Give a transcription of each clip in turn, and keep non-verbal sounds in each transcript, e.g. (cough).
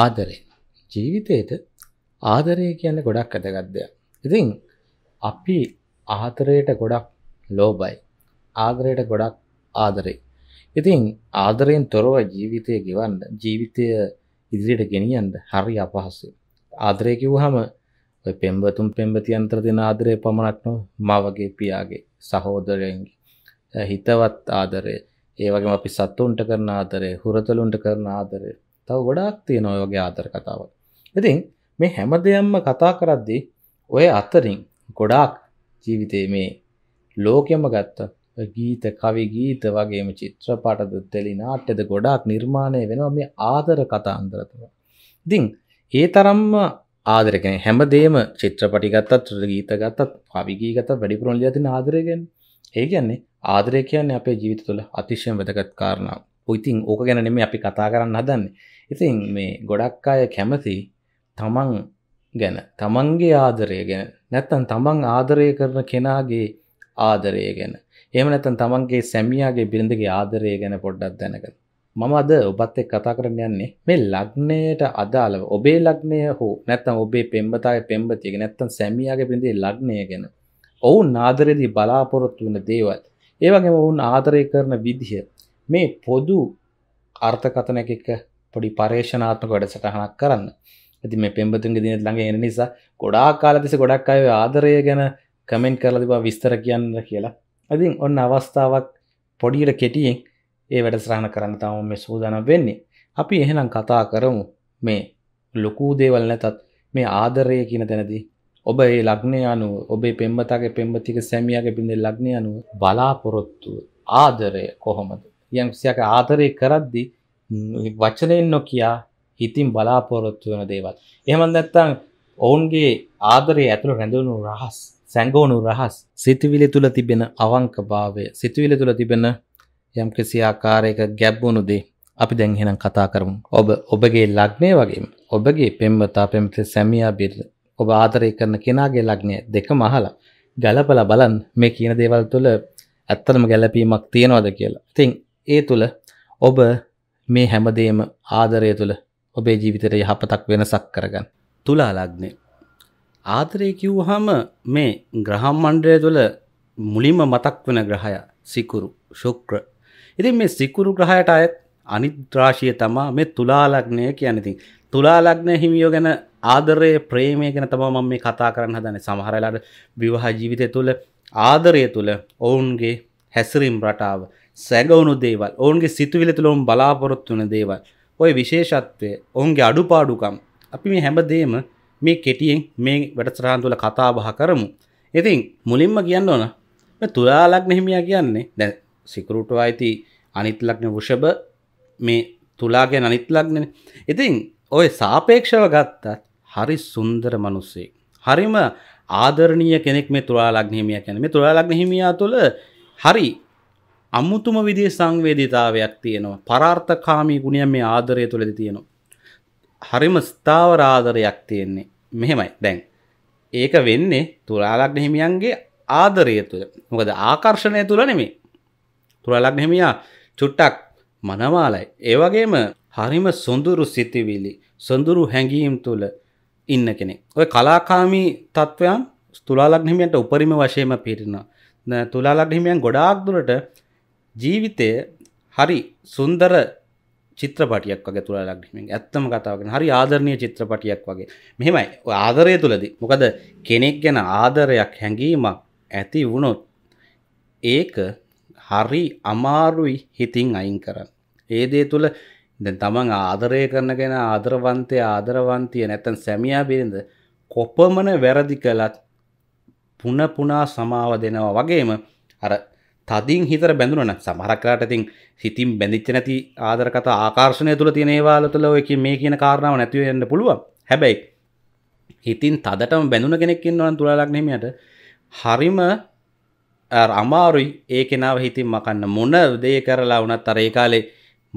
ආදරේ. ජීවිතේට ආදරය කියන්න ගොඩක් ඇදගත්දයක්. ඉතින් අපි ආතරයට ගොඩක් ලෝබයි. ආදරයට ගොඩක් ආදරේ. ඉතින් ආදරයෙන් තොරව ජීවිතය ගෙවන්න ජීවිතය ඉදිරියට ගෙනියන්ට හරි අපහස්සු. ආදරය කිව්හම පෙම්බතුම් පෙම්බති අන්තර දෙන ආදරය පමණක්නො මවගේ පියාගේ සහෝදරයන්ගේ. හිතවත් ආදරය ඒවගේ අපි සත්තුන්ට කරන ආදරය හුරතලුන්ට කරන ආදරය තව ගොඩක් තියෙන ඔයගේ ආතර කතාව. ඉතින් මේ හැම දෙයම්ම කතා කරද්දි ඔය අතරින් ගොඩාක් ජීවිතයේ මේ ලෝකෙම ගත්ත ගීත කවි ගීත වගේම චිත්‍රපටද තෙලි නාට්‍යද ගොඩාක් නිර්මාණය වෙනවා මේ ආදර කතා අන්දරතුව. ඉතින් ඒ තරම්ම ආදරකෙන හැමදේම චිත්‍රපටි ගත්තත් ගීත ගත්තත් පවිගීගත වැඩිපුරොන්ලි ඇතින ආදරයගෙන් ඒ කියන්නේ ආදරය කියන්නේ අපේ ජීවිත තුළ අතිශයම වැදගත් කාරණාව. ඉතින් ඕක ගැන නෙමේ අපි කතා කරන්න හදන්නේ. ඉතින් මේ ගොඩක් අය කැමති තමන් ගැන තමන්ගේ ආදරය ගැන නැත්තම් තමන් ආදරය කරන කෙනාගේ ආදරය ගැන. එහෙම නැත්තම් තමන්ගේ සැමියාගේ බිරිඳගේ ආදරය ගැන පොඩ්ඩක් දැනගන්න. මම අද ඔබත් එක්ක කතා කරන්න යන්නේ මේ ලග්නයට අදාළව ඔබේ ලග්නය හෝ නැත්තම් ඔබේ පෙම්බතාගේ පෙම්බතියගේ නැත්තම් සැමියාගේ බිරිඳේ ලග්නය ගැන. ඔවුන් ආදරයේදී බලාපොරොත්තු වෙන දේවල් ඒ වගේම ඔවුන් ආදරය කරන විදිහ මේ පොදු අර්ථකතනක එක පොඩි පර්ේෂනාත්මක වැඩසටහනක් කරන්න ඇති මේ පෙම්බතුන්ගේ දිනත් ළඟ එන නිසා ගොඩා කාලතිස ගොඩක් අය ආදරය ගැන කමෙන්ට් කරලා තිබා විස්තර කියන්න කියලා ඇතින් ඔන්න අවස්ථාවක් පොඩියට කෙටියෙන් ඒ වැඩසරහණ කරන්න තම මේ සූදානම් වෙන්නේ අපි එහෙනම් කතා කරමු මේ ලොකූ දේවල් නැතත් මේ ආදරය කියන තැනදී ඔබ ඒ ලග්නය අනුව ඔබේ පෙම්බතගේ පෙම්බතික සැමියගේ පිඳ ලග්නය අනුව බලාපොරොත්තු ආදරය කොහොමද යම්සියක ආදරය කරද්දි වචනයෙන් නොකියා හිතින් බලාපොරොත්තු වෙන දේවල්. එහෙම නැත්නම් ඔවුන්ගේ ආදරය ඇතුළ රැඳවුණු රහස්, සැඟවුණු රහස්, සිතුවිලි තුල තිබෙන අවංකභාවය, සිතුවිලි තුල තිබෙන යම්කිසි ආකාරයක ගැබ්වුණු දේ අපි දැන් එහෙනම් කතා කරමු. ඔබ ඔබගේ ලග්නය වගේම ඔබගේ පෙම්වතා පෙම්වතේ සැමියා බිරිඳ ඔබ ආදරය කරන කෙනාගේ ලග්නය දෙකම අහලා ගලපලා බලන්න මේ කියන දේවල් තුළ ඇත්තටම ගැළපීමක් තියනවද කියලා. ඉතින් ඒ තුළ ඔබ මේ හැමදේම ආදරය තුළ ඔබේ ජීවිතයට යහපතක් වෙනසක් කරගන්න. තුලාලග්නය. ආදරය කිව්වහම මේ ග්‍රහම් මණ්ඩය තුළ මුලින්ම මතක් වෙන ග්‍රහය සිකුරු ශුක්‍ර. ඉතින් මේ සිකුරු ග්‍රහයට අයත් අනිද්‍රාශය තමා මේ තුලාලග්නය කියනතින්. තුලාලග්නය හිමියෝ ගැන ආදරය ප්‍රේමය ගැන තම මම මේ කතා කරන්න හදන සමහරලාට විවාහ ජීවිතය තුළ ආදරය තුළ ඔවුන්ගේ හැසිරම් රටාව සැගවුණු දේවල් ඔවුන්ගේ සිතුවිලි තුළ ඔවුන් බලාපොරොත්තු වෙන දේවල් ওই විශේෂත්වය ඔවුන්ගේ අඩුපාඩුකම් අපි මේ හැමදේම මේ කෙටියෙන් මේ වැඩසටහන් තුළ කතා බහ කරමු ඉතින් මුලින්ම කියන්න ඕන මේ තුලා ලග්න හිමියා කියන්නේ දැන් සිකුරුට අයිති අනිත් ලග්න වෘෂභ මේ තුලා ගැන අනිත් ලග්නනේ ඉතින් ඔය සාපේක්ෂව ගත්තත් හරි සුන්දර මිනිස්සෙක් හරිම ආදරණීය කෙනෙක් මේ තුලා ලග්න හිමියා කියන්නේ මේ තුලා ලග්න හිමියා තුළ හරි අමුතුම විදි සංවේධීතාවයක් තියෙනවා පරාර්ථකාමී ගුණියම් මේ ආදරය තුළද තියෙනවා. හරිම ස්ථාවර ආදරයක් තියෙන්නේ මෙහෙමයි දැන්. ඒක වෙන්නේ තුරාලක් හිමියන්ගේ ආදරය තුළ මොකද ආකර්ෂණය තුළ නෙමේ තුරාලක් නෙමියා චුට්ටක් මනවාලයි. ඒවගේම හරිම සොඳුරු සිතිවිලි සොඳුරු හැඟීම් තුළ ඉන්න කෙනෙක්. ඔය කලාකාමී තත්ත්වයන් තුලාලක් හිමියන්ට උපරිම වශයෙන්ම පිරිනවා. තුලාලක් හිමියන් ගොඩාක් දුරට ජීවිතය හරි සුන්දර චිත්‍රපටියක් වගේ තුළ ලක්ෂමින් ඇත්තම කතාවගෙන හරි ආදරණය චිත්‍රපටියක් වගේ මෙහෙමයි ආදරය තුළද මොකද කෙනෙක් ගැන ආදරයක් හැඟීමක් ඇති වුණොත් ඒක හරි අමාරුයි හිතින් අයින් කරන්න. ඒදේ තුළ දැන් තමන් ආදරය කරන ගැෙන ආදරවන්තය ආදරවන්තිය නැතැන් සැමියා බිරිඳ කොපමන වැරදි කළත් පුනපුනා සමාව දෙනවා වගේම අර තදින් හිතර බැඳුනන සමහරක්ලාට ඉතින් හිතින් බැඳිච්ච නැති ආදර කතා ආකර්ශණය තුළ තියෙනේවාල තුළ ඔය මේ කියන කාරණාව නැතිව යන්න පුළුවන් හැබැයි හිතින් තදටම බැඳුන කෙනෙක් ඉන්නවනම් තුලා ලග්නෙමයට හරිම අමාරුයි ඒ කෙනාව හිතින් මකන්න මොන දේ කරලා වුණත් අර ඒ කාලේ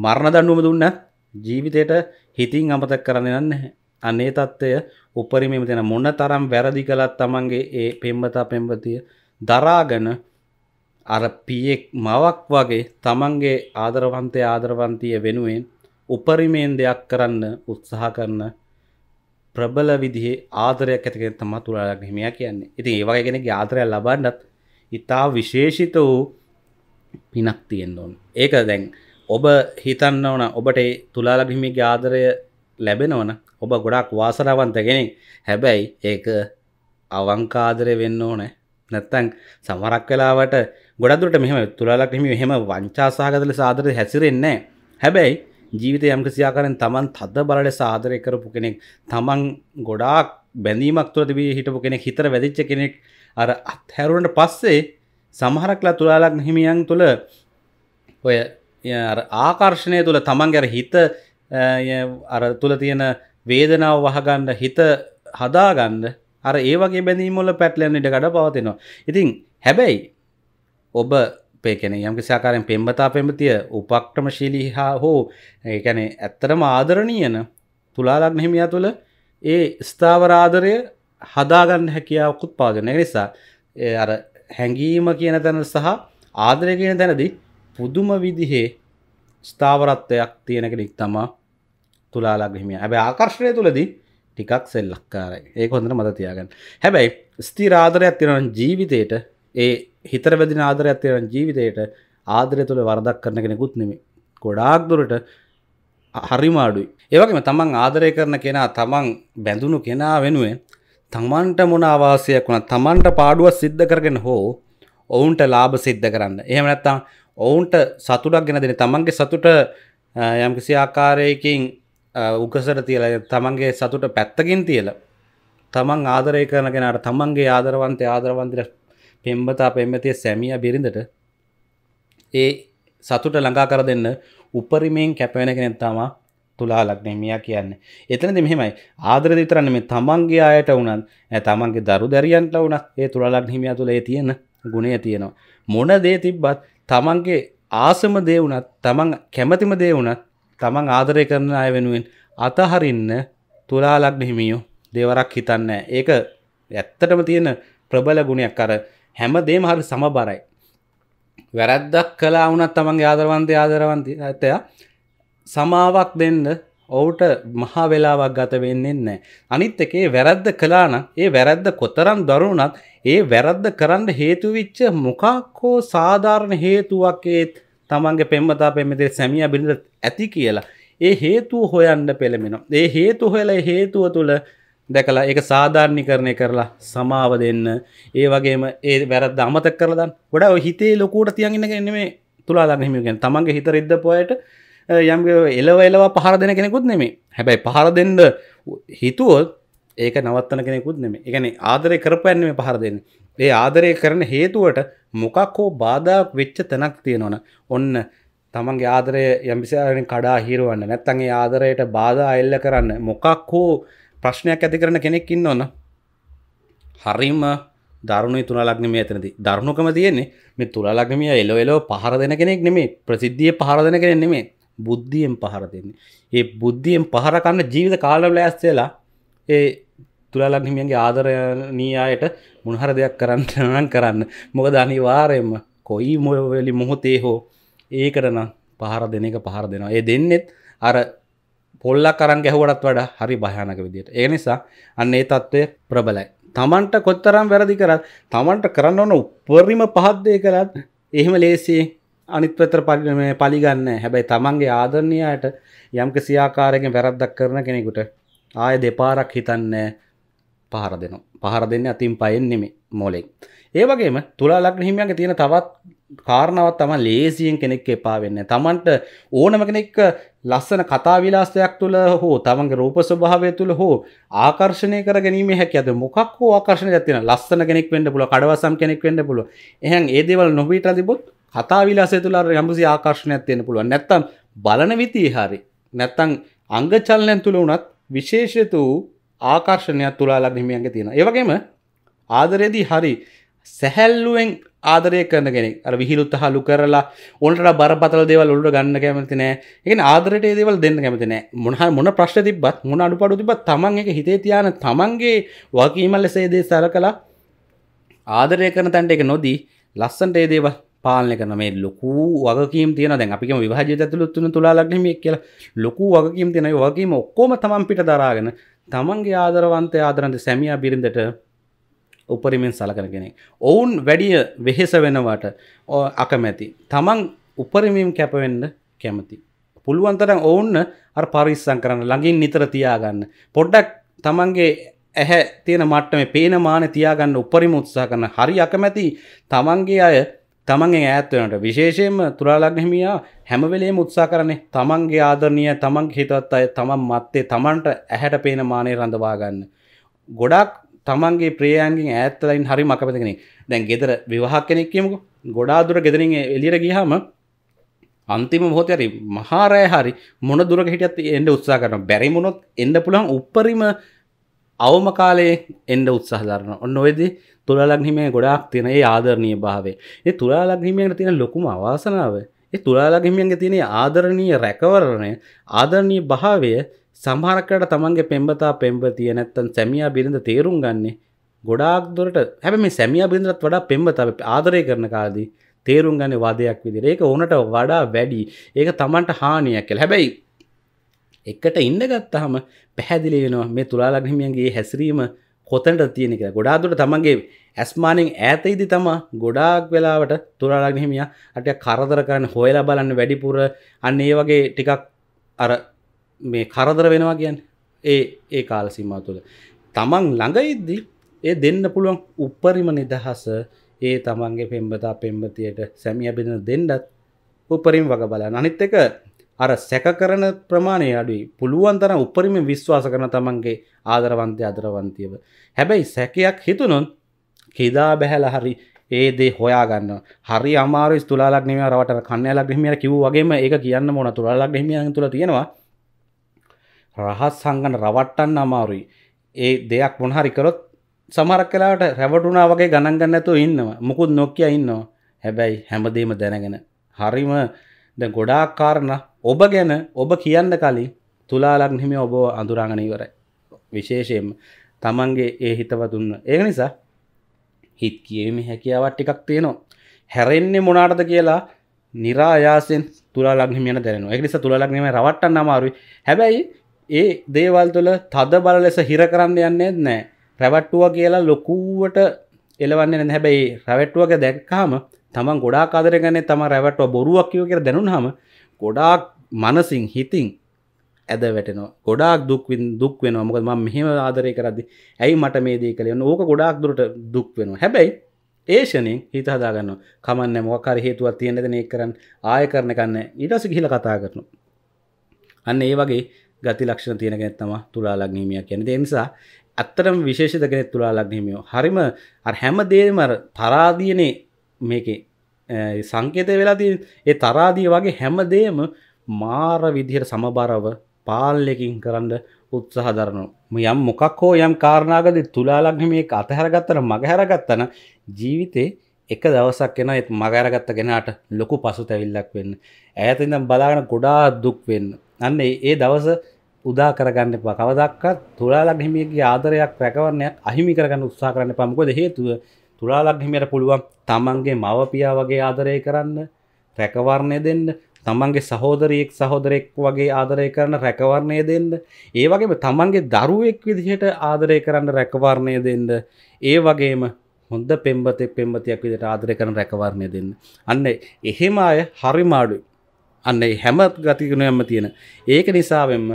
මරණ දඬුවම දුන්න ජීවිතයට හිතින් අමතක කරන්නේ නැහැ. අනේ தত্ত্বය උපරිමයෙන් තියෙන මොන තරම් වැරදි කළත් Tamange ඒ පෙම්වතා පෙම්වතිය දරාගෙන අර පියෙක් මවක් වගේ තමන්ගේ ආදරවන්තය ආදරවන්තිය වෙනුවෙන් උපරිමයෙන් දෙයක් කරන්න උත්සාහ කරන ප්‍රබල විදිහේ ආදරයක් ඇතිකෙන තමා තුළලක් හිමිය කියන්නේ ඉතින් ඒ වගේ කෙනෙක් ආදරයක් ලබන්නත් ඉතා විශේෂිත වූ පිනක් තියෙන්න ඕන ඒක දැන් ඔබ හිතන්න ඕන ඔබට තුලාලක් හිමිගේ ආදරය ලැබෙනවන ඔබ ගොඩක් වාසරවන්ත කෙනෙක් හැබැයි ඒක අවංකාදරය වෙන්න ඕනෑ නැත්තැන් සමරක් වෙලාවට ගොඩදුරට මෙහම තුළලක් හිම එහෙම වංචාසාගතල සාදර හැසිරෙන්නේ හැබැයි ජීවිත යම් කිසියාකරෙන් තමන් තද බලට සාදරය කරපු කෙනෙක් තමන් ගොඩාක් බැඳීමක් තුළ තිබී හිටපු කෙනෙක් හිතර වැදිච්ච කෙනෙක් අර අත්හැරුණට පස්සේ සමහරක්ලා තුළලක් හිමියන් තුළ ඔය ආකර්ශණය තුළ තමන් ගැර හිත අර තුළ තියෙන වේදනාව වහගන්න හිත හදාගන්න අර ඒවගේ බැඳීමොල පැටලයන් ඉට ගඩ පවතිනවා ඉතින් හැබැයි ඔබ පේකෙන යම් කිසිාකාරයෙන් පෙම්බතා පෙමතිය උපක්ටමශීලී හා හෝ ඒැන ඇත්තරම ආදරණීයන තුලාලක් හිමියා තුළ ඒ ස්ථාවරාදරය හදාගන්න හැකියාවකුත් පාගෙන නිසා අර හැඟීම කියන තැන සහ ආදරය කියන තැනදී පුදුම විදිහේ ස්ථාවරත්වයක් තියෙන කෙනෙක් තමා තුලාලක් හිමිය ඇබ ආකර්ශණය තුළදී ටිකක් සෙල්ලක්කාරයි ඒ හොඳට මත තියාගන්න හැබැයි ස්තිරාදරයක් තිරන ජීවිතයට ඒ හිතර වැදින ආදරයක් තියෙන ජීවිතයට ආදරය තුළ වරදක් කරන කෙනෙකුත් නෙමෙයි. ගොඩාක් දුරට හරිම අඩුයි. ඒ වගේම තමන් ආදරය කරන කෙනා තමන් බැඳුණු කෙනා වෙනුවෙන් තමන්ට මොන අවාසියක් වුණත් තමන්ට පාඩුවක් සිද්ධ කරගෙන හෝ ඔවුන්ට ලාභ සිද්ධ කරන්න. එහෙම නැත්නම් ඔවුන්ට සතුටක් ගෙන දෙන තමන්ගේ සතුට යම්කිසි ආකාරයකින් උකසර තියලා තමන්ගේ සතුට පැත්තකින් තියලා තමන් ආදරය කරන කෙනාට තමන්ගේ ආදරවන්තය ආදරවන්තයට පෙම්බතා පෙම්මතිය සැමිය බිරිඳට ඒ සතුට ළඟා කර දෙන්න උපරිමයෙන් කැපවෙන කෙනෙක් තමා තුලා ලග්නේ මියා කියන්නේ. එතනදි මෙහෙමයි. ආදරය විතරක් නෙමෙයි තමන්ගේ ආයට වුණත් තමන්ගේ දරු දැරියන්ට වුණත් ඒ තුලා ලග්න හිමියා තුල ඒ තියෙන ගුණය තියෙනවා. මොන දේ තිබ්බත් තමන්ගේ ආසම දේ වුණත් තමන් කැමැතිම දේ වුණත් තමන් ආදරය කරන අය වෙනුවෙන් අතහරින්න තුලා ලග්න හිමියෝ දෙවරක් හිතන්නේ ඒක ඇත්තටම තියෙන ප්‍රබල ගුණයක් අර හැම දේම හරි සමබරයි වැරැද්දක් කලා වුනත් තමන්ගේ ආදරවන්තය ආදරවන්ති ඇතයා සමාවක් දෙන්න ඔවුට මහා වෙලාවක් ගත වෙන්නේ නෑ අනිත් එකේ වැරැද්ද කලාන ඒ වැරැද්ද කොතරම් දරුණත් ඒ වැරැද්ද කරන්න හේතුවිච්ච මොකක්කෝ සාධාරණ හේතුවක් ඒත් තමන්ගේ පෙම්මතා පෙමතේ සැමිය බිඳ ඇති කියලා ඒ හේතුව හොයන්න පෙළමෙනවා ඒ හේතු හොල හේතුව තුළ දැකලා ඒක සාධාරණීකරණය කරලා සමාව දෙන්න ඒ වගේම ඒ වැරද්ද අමතක කරලා දාන්න. ගොඩක් ඔය හිතේ ලොකුවට තියන් ඉන්න කෙනෙක් නෙමෙයි තුලා ගන්න හිමියෝ කියන්නේ. තමන්ගේ හිත රිද්දපුවායට යම් එලව එලව පහර දෙන කෙනෙකුත් නෙමෙයි. හැබැයි පහර දෙන්න හිතුවොත් ඒක නවත්තන කෙනෙකුත් නෙමෙයි. ඒ කියන්නේ ආදරය කරපෑන් නෙමෙයි පහර දෙන්නේ. ඒ ආදරය කරන හේතුවට මොකක් හෝ බාධාක් වෙච්ච තැනක් තියෙනවනේ. ඔන්න තමන්ගේ ආදරය යම්කිසි ආකාරයෙන් කඩා හිරවන්න. නැත්නම් ඒ ආදරයට බාධා අයල්ල කරන්න මොකක් හෝ ප්‍රශ්නයක් ඇති කරන කෙනෙක් ඉන්න ඕන හරිම දරුණු තුළලක්නමය ඇතනති දරුණුකම තියෙන්නේ මේ තුළලක්නමිය එලෝ එලෝ පහර දෙන කෙනෙක් නෙමේ ප්‍රසිද්ධිය පහර දෙන කෙනෙ නෙමේ බුද්ධියෙන් පහර දෙන්නේ ඒ බුද්ධියෙන් පහර කන්න ජීවිත කාලවල ඇස්සේලා ඒ තුළලක්නමියන්ගේ ආදරණීයායට මුණහර දෙයක් කරන්න නම් කරන්න මොක ධනිවාරයම කොයි මොවලි මොහොතේ හෝ ඒකටනම් පහර දෙන එක පහර දෙනවා ඒ දෙන්නෙත් අර පොල්ලක් කරන් ගැහුවටත් වඩා හරි භයානක විදියට ඒ නිසා අන්න ඒ තත්ත්වය ප්‍රබලයි තමන්ට කොත්තරම් වැරදි කරත් තමන්ට කරන්න ඕන උපරිම පහද්දය කරත් එහෙම ලේසි අනිත්වතර පලි පලිගන්න හැබැයි තමන්ගේ ආදරණයට යම්ක සියාකාරයෙන් වැරද්දක් කරන කෙනෙකුට ආය දෙපාරක් හිතන්න පහර දෙනවා පහර දෙන්න අතින් පයෙන් නෙමේ මොලෙක් ඒ වගේම තුලා ලක්න හිමියන්ගේ තියෙන තවත් කාරණාවත් තමන් ලේසියෙන් කෙනෙක් එපා වෙන්න තමන්ට ඕනම කෙනෙක් ලස්සන කතා විලාසයක් තුළ හෝ තමන්ගේ රූප ස්වභාවය තුළ හෝ ආකර්ශණය කර ගැනීම හැකිද මොකක් හෝ ආකර්ශණය ඇතින ලස්සන කෙනෙක් වෙන්න පුළුව කඩවසම් කෙනෙක් වෙන්න පුළුව එහෙන් ඒ දේවල් නොබීට තිබොත් කතා විලාසය තුළ යම්සි ආකර්ශණයක් තියෙන පුළුව නැත්තම් බලන විතිය හරි නැත්තං අංගචලනයන් තුළ වනත් විශේෂතු ආකර්ශණයක් තුළලා හිමියන්ගේ තියෙන ඒවගේම ආදරයේදී හරි සැහැල්ලුවෙන් ආදරය කරන කෙනෙක් අර විහිලුත් හලු කරලා ඔන්ට බරපතල දේවල් ඔලට ගන්න කැමති නෑ එක ආදරට දේවල් දෙන්න කැමති නෑ මොහ මොන ප්‍රශ්න තිබත් මොන අඩු පඩු තිබත් තමන් එක හිතේ තියාන තමන්ගේ වකීමල් ලෙසේදේ සර කලා ආදරය කරන තැන්ට එක නොදී ලස්සන්ට ඒ දේවල් පාලනය කරන මේ ලොකු වගකීම් තියන දැන් අපිම විභාජ ඇතුළුත්තුන තුලාලක්නමක් කියලා ලොකු වගකීම් තියෙනයි වගේම ඔක්කොම තමන් පිට දරාගෙන තමන්ගේ ආදරවන්තය ආදරන්ත සැමියා බිරිඳට උපරිමෙන් සලකන කෙනෙක්. ඔවුන් වැඩිය වෙහෙස වෙනවට අකමැති. තමන් උපරිමීම් කැපවෙන්න කැමති. පුළුවන්තරම් ඔවුන්න අර පරිස්සං කරන්න ළඟින් නිතර තියාගන්න. පොඩ්ඩක් තමන්ගේ ඇහැ තියෙන මට්ටම පේන මාන තියාගන්න උපරිම උත්සා කරන හරි අකමැති තමන්ගේ අය තමන්ගේ ඈත්වනට විශේෂයෙන්ම තුරාලග්නහිමියා හැමවෙලේම උත්සා කරන්නේ තමන්ගේ ආදරණය තමන් හිතවත් අය තමන් මත්තේ තමන්ට ඇහැට පේන මානේ රඳවාගන්න. ගොඩක් තමන්ගේ ප්‍රියයන්ගෙන් ඇත්තලයින් හරි මකපතිගෙන දැන් ගෙදර විවාහක් කෙනෙක් කියමක ගොඩාදුර ගෙදරින් එලියට ගියහම අන්තිම මොහොතයරි මහාරය හරි මොන දුර හිටියත් එන්ඩ උත්සා කරන බැරිමුණොත් එන්න පුළන් උපරිම අවම කාලේ එන්ඩ උත්සාහරන ඔන්න ඔයදි තුළලක්හිමේ ගොඩක් තිනේ ආදරණය භාවේ ඒ තුළලක්හිමයට තියෙන ලොකුම අවාසනාව ඒ තුළලගහිමියන්ගේ තියෙන ආදරණීය රැකවරණය ආදරණී භාවය සමහරකට තමන්ගේ පෙම්බතා පෙම්බතිය නැත්තන් සැමියා බිරිඳ තේරුම් ගන්නේ ගොඩාක් දුරට හැබ මේ සැමියා බිඳරත් වඩා පෙම්බතාව ආදරය කරන කාදී තේරුම් ගන්න වාදයක් විදිර ඒක ඕනට වඩා වැඩි ඒක තමන්ට හානියක් කළ හැබැයි එකට ඉන්න ගත්තහම පැහැදිලි වෙනවා මේ තුලාලග්නමියන්ගේ හැසිරීම කොතනට තියෙන කියලා ගොඩාදුරට තමන්ගේ ඇස්මානෙන් ඈතයිදි තමා ගොඩාක් වෙලාවට තුලාලග්නහිමියා අට කරදර කරන්න හොයලා බලන්න වැඩිපුර අන්න ඒ වගේ ටිකක් අර මේ කරදර වෙනවා කියන්න ඒ ඒ කාල සිම්මා තුළ තමන් ළඟයිද්දි ඒ දෙන්න පුළුවන් උපරිම නිදහස ඒ තමන්ගේ පෙම්බතා පෙම්බතියට සැමිය බෙදෙන දෙන්නත් උපරිම වග බලා අනිත් එක අර සැක කරන ප්‍රමාණය අඩුයි පුළුවන් තරම් උපරිම විශ්වාස කරන තමන්ගේ ආදරවන්තය අදරවන්තියව හැබැයි සැකයක් හිතුනොන් කිදා බැහැල හරි ඒ දේ හොයාගන්න හරි අමාරු ස්තුලාලක් නෙමේ රවට කන්නලක් හිමියට කිව්ව වගේම ඒක කියන්න මොන තුලාලක් හිමියන් තුළ තියෙනවා රහත් සංගන රවට්ටන්න අමාරුයි ඒ දෙයක් මොනහරි කරොත් සමහරක් කලාට රැවටුනා වගේ ගණන් ගන්න නැතුව ඉන්නවා මුකුත් නොකිය ඉන්නවා හැබැයි හැමදේම දැනගෙන හරිම දැන් ගොඩාක් කාරණා ඔබ ගැන ඔබ කියන්න කලින් තුලා ලග්නහිමිය ඔබ අඳුරාගෙන ඉවරයි විශේෂයෙන්ම තමන්ගේ ඒ හිතවතුන්න ඒක නිසා හිත් කියීමේ හැකියාවත් ටිකක් තියෙනවා හැරෙන්නේ මොනාටද කියලා નિરાයාසෙන් තුලා ලග්නහිමියන දැනෙනවා ඒක නිසා තුලා ලග්නහිමිය රවට්ටන්න අමාරුයි හැබැයි ඒ දේවල් තුළ තද බල ලෙස හිර කරන්න යන්නෙත් නෑ රැවට්ටුව කියලා ලොකුවට එලවන්න නැ හැබැයි රැවට්ටුවක දැක්කාම තමන් ගොඩා කාදර ගන්න තම රැවට්ව බොරුවක් කියව කර දැනුන් හම ගොඩාක් මනසින් හිතින් ඇද වැටනවා ගොඩාක් දුක්වින් දුක් වෙන මොකද ම මෙහෙම ආදරය කරදදි ඇයි මට මේදී කලෙන ඕක ගොඩාක් දුරට දුක් වෙනවා හැබැයි ඒෂණින් හිත හදාගන්න කමන්න මොකර හේතුවත් තියෙනෙදන ඒ කරන්න ආය කරන කන්න ඊටස හිල කතා කරනු අන්න ඒ වගේ ගති ලක්ෂණ තියෙනගෙන තම තුලා ලග්නහිමිය කියන දෙනිසා ඇත්තටම විශේෂදගෙන තුලා ලග්නහිමියෝ හරිම හැම දේම තරාදියනේ මේකේ සංකේතය වෙලාති ඒ තරාදිය වගේ හැමදේම මාර විදිහයට සමබරව පාල්ලකින් කරන්න උත්සාහ දරනු. යම් මොකක් හෝ යම් කාරණාගද තුලාලක්නමේ අතහැරගත්තන මගහැරගත්තන ජීවිතේ එක දවසක් එෙන එත් මගරගත්ත ගෙනට ලොකු පසු තැවිල්ලක් වෙන්න. ඇතඉඳම් බලාගෙන ගොඩා දුක් වෙන්න. අන්නේ ඒ දවස උදා කරගන්න එපා කවදක්කත් තුලාලක් හිමියගේ ආදරයක් රැකවරණයක් අහිමි කරගන්න උත්සා කරන්න පමකොද හේතුව තුලාලක් හිමියට පුළුවන් තමන්ගේ මවපියා වගේ ආදරය කරන්න රැකවරණය දෙන්න තමන්ගේ සහෝදරයෙක් සහෝදරෙක් වගේ ආදරය කරන රැකවරණය දෙන්න ඒ වගේම තමන්ගේ දරුවෙක් විදිහට ආදරය කරන්න රැකවරණය දෙන්න ඒ වගේම හොඳ පෙම්බතෙක් පෙම්බතියක් විදිට ආදරය කරන රැකවරණය දෙන්න. අන්න එහෙම අය හරිමාඩු අන්න හැමත් ගතිගුණයම තියෙන. ඒක නිසාවෙන්ම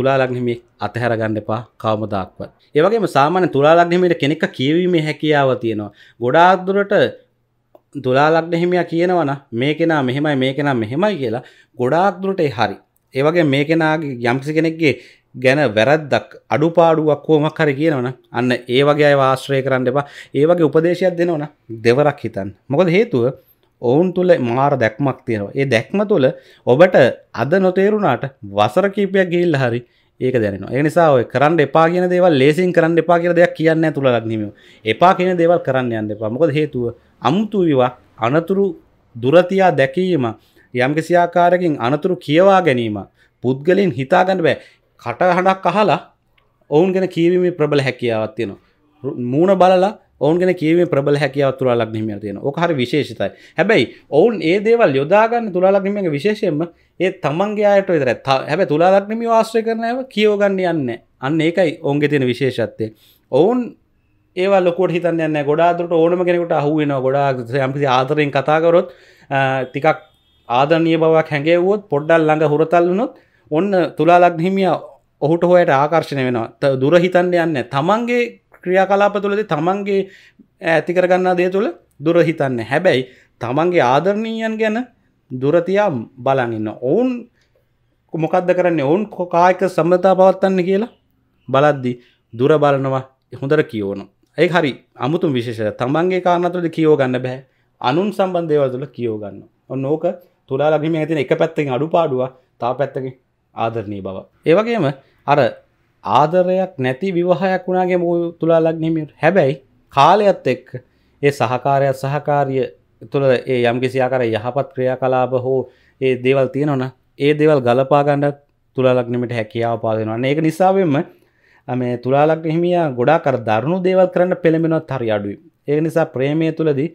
තුලාලග්නහිමියෙක් අතහැර ගන්න එපා කවමදාක්වත්. ඒ වගේම සාමාන්‍ය තුලාලග්නහිමියට කෙනෙක් කියවීමේ හැකියාව තියෙනවා. ගොඩාක් දුරට තුලාලග්නහිමියා කියනවා නම් මේ කෙනා මෙහෙමයි මේ කෙනා මෙහෙමයි කියලා ගොඩාක් දුරට ඒ හරි. ඒ වගේ මේ කෙනාගේ යම්කිසි කෙනෙක්ගේ ගැන වැරද්දක් අඩුපාඩුවක් කොහොමක් හරි කියනවනම් අන්න ඒ වගේ අය ආශ්‍රය කරන්න එපා. ඒ වගේ උපදේශයක් දෙනවනම් දෙවරක් හිතන්න. මොකද හේතුව ඔවුන් තුළ මාර දැක්මක් තියෙනවා ඒ දැක්ම තුළ ඔබට අද නොතේරුණාට වසර කීපයක් ගිල්ල හරි ඒක දැන එනිසා ඔය කරන්න එපා කියෙන දේවල් ලේසින් කරන්න එපා කියර දෙයක් කියන්න තුළ ලක්නීම එපා කියෙන දේවල් කරන්න යන්න එපා මොකද හේතුව අමුතුවිවා අනතුරු දුරතියා දැකීම යම්කිසියාකාරකින් අනතුරු කියවා ගැනීම පුද්ගලින් හිතාගන්න බෑ කටහඩක් අහලා ඔවුන් ගැන කීවීම ප්‍රබල හැකියාවත් තියෙනවා මූුණ බලලා ඔවුන්ගෙන කියීම ප්‍රබල හැකියාව තුරාලක්නීම තියෙන ඕකහර විශේෂතයි හැබැයි ඔවුන් ඒ දේවල් යොදාගන්න තුලාලක්නීමක විශේෂයෙන්ම ඒ තමන්ගේ අයට විතර හැබ තුලාලක්නම ආශ්‍රය කරනව කියෝගන්න යන්න අන්න ඒකයි ඔවන්ගේ තියෙන විශේෂත්තය ඔවුන් ඒවල ලොකොට හිතන්න ගොඩාදුරට ඕනම කෙනෙකුට අහුවෙන ගොඩාක් යම්පි ආතරයෙන් කතාකරොත් තිකක් ආදනය බවක් හැඟේවුවොත් පොඩ්ඩල් ළඟ හුරතල් වුණොත් ඔන්න තුලාලක්හිමිය ඔහුට හොයට ආකර්ශණය වෙනවා දුරහිතන්න යන්න තමන්ගේ ක්‍රියාකලාප තුළද තමන්ගේ ඇතිකරගන්නා දේ තුළ දුරහිතන්න හැබැයි තමන්ගේ ආදරණීයන් ගැන දුරතියා බලන්න ඔවුන් මොකක්ද කරන්නේ ඔවුන් කොකායක සම්බතා පවත්තන්න කියලා බලද්දි දුර බලනවා හොඳර කියෝන ඒ හරි අමුතුන් විශේෂ තමන්ගේ කාරණතුලද කියෝ ගන්න බැහැ අනුන් සම්බන්ධයවතුල කියෝ ගන්න ඔන්න ඕක තුලා ලබිම ඇතින එක පැත්තෙන් අඩු පාඩුව තා පැත්තක ආදරණී බව ඒවගේම අර ආදරයක් නැති විවාහයක් වුණාගේ මූ තුලා ලග්නීමට හැබැයි කාලයත් එක් ඒ සහකාරයක් සහකාරිය තුළ ඒ යම් කිසියාකර යහපත් ක්‍රියාකලාප හෝ ඒ දේවල් තියෙනවන ඒ දේවල් ගලපා ගණ්ඩත් තුලාලක්නීමට හැකියාව පාදෙනවා ඒක නිසාවෙන්ම මේ තුලාලක් හිමිය ගොඩා කර දරුණු දේවල් කරන්න පෙළඹෙනවත් හරි අඩුයි ඒ නිසා ප්‍රේමය තුළදී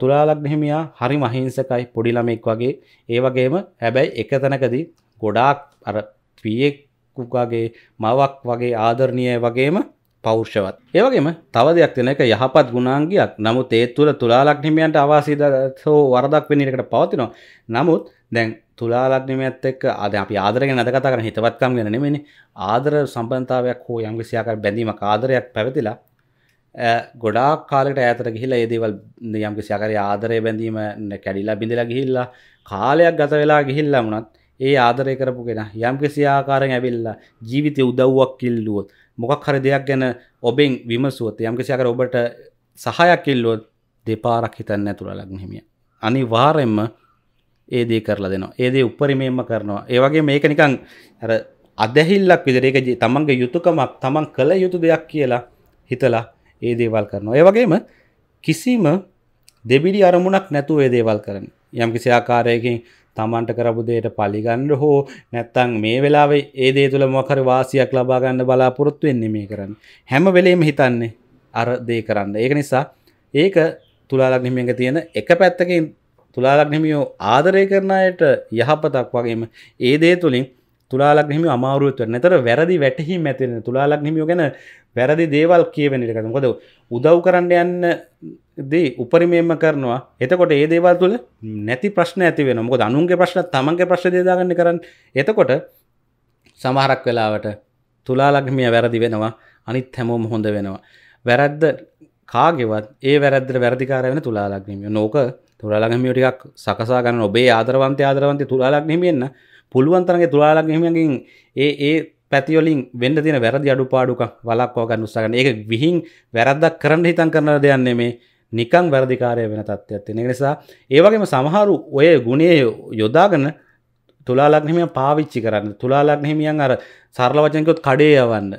තුලාලක් හිමියා හරි මහිංසකයි පොඩිලමෙක් වගේ ඒ වගේම හැබැයි එක තැනකදී ගොඩාක් අර පියෙක් කුකාගේ මවක් වගේ ආදරණීය වගේම පෞෂ්‍යවත්. ඒ වගේම තව දෙයක් තියෙන එක යහපත් ගුණාංගයක්. නමුත් ඒ තුල තුලා ලග්නිමයන්ට අවාසී දසෝ වරදක් වෙන එකකට පවතිනවා. නමුත් දැන් තුලා ලග්නිමයත් එක්ක ආද අපි ආදර ගැන අද කතා කරන්නේ හිතවත්කම් ගැන නෙමෙයිනේ. ආදර සම්බන්ධතාවයක් හෝ යම් කිසි ආකාර බැඳීමක් ආදරයක් පැවතිලා ගොඩාක් කාලෙට ඈතට ගිහිලා ඒ දේවල් යම් කිසි ආකාරයේ ආදරය බැඳීම කැඩිලා බිඳිලා ගිහිල්ලා කාලයක් ගත වෙලා ගිහිල්ලා වුණත් ඒ ආදරය කරපු කෙන යම් කිසි ආකාරයෙන් ඇවිල්ලා ජීවිතය උදව්වක් කිල්ලුවොත් මොකක් හරි දෙයක් ගැන ඔබෙන් විමසුවොත් යම් කිසි ආකාර ඔබට සහායක් කිල්ලුවොත් දෙපාරක් හිතන්න ඇතුළ ලග්න හිමිය අනිවාර්යෙන්ම ඒ දේ කරලා දෙනවා ඒ දේ උපරිමයෙන්ම කරනවා ඒ වගේ මේක නිකන් අර අදහිල්ලක් විදිහට ඒක තමන්ගේ යුතුයකමක් තමන් කළ යුතු දෙයක් කියලා හිතලා ඒ දේවල් කරනවා ඒ වගේම කිසිම දෙබිඩි අරමුණක් නැතුව ඒ දේවල් කරන යම් කිසි ආකාරයකින් තමන්ට කරපු දෙයට පලිගන්න හෝ නැත්තං මේ වෙලාවේ ඒ දේ තුළ මොකර වාසියක් ලබාගන්න බලාපොරොත්තු වෙන්නේ මේ කරන්න හැම වෙලේම හිතන්නේ අර දේ කරන්න ඒක නිසා ඒක තුලාලක්නිමියක තියෙන එක පැත්තකින් තුලාලක්නිමියෝ ආදරය කරනයට යහපතක් වගේම ඒ දේ තුළින් තුලාලක් හිමි අමාරුවත්ව නතර වැරදි වැටහි ඇතින තුලාලක් හිමියෝ ගැන වැරදි දේවල් කියවෙනට කරන කොද උදව් කරන්න යන්න දී උපරිමේම කරනවා එතකොට ඒ දේවල් තුළ නැති ප්‍රශ්න ඇතිව නොක අනුන්ගේ ප්‍රශ්න තමන්ගේ ප්‍රශ්න දේදාගන්න කරන්න එතකොට සමහරක් වෙලාවට තුලාලක්මිය වැරදි වෙනවා අනිත් හැමෝම හොඳ වෙනවා වැරැද්ද කාගෙවත් ඒ වැරදර වැරදිකාර වෙන තුලාලක්නමිය නෝක තුලාලගමියටිකක් සකසාගන්න ඔබේ ආදරවන්ත ආදරවන්තය තුලාලක්නහිමියන්න පුළුවන්තරගේ තුලාලක්නහිමියකින් ඒ ඒ පැතිවලින් වෙන්න තින වැරදි අඩු පාඩුක වලක්වා ගන්න උත්සාගන්න ඒ විහින් වැරද්දක් කරන්න හිතන් කරන දෙයන්නේ මේ නිකං වැරදිකාරය වෙන තත්ත්වයක් තියෙන නිසා ඒවගේම සමහරු ඔය ගුණය යොදාගන්න තුලාලක්නහිමිය පාවිච්චි කරන්න තුලාලක්නහිමියන් අර සරලවචනකොත් කඩේ යවන්න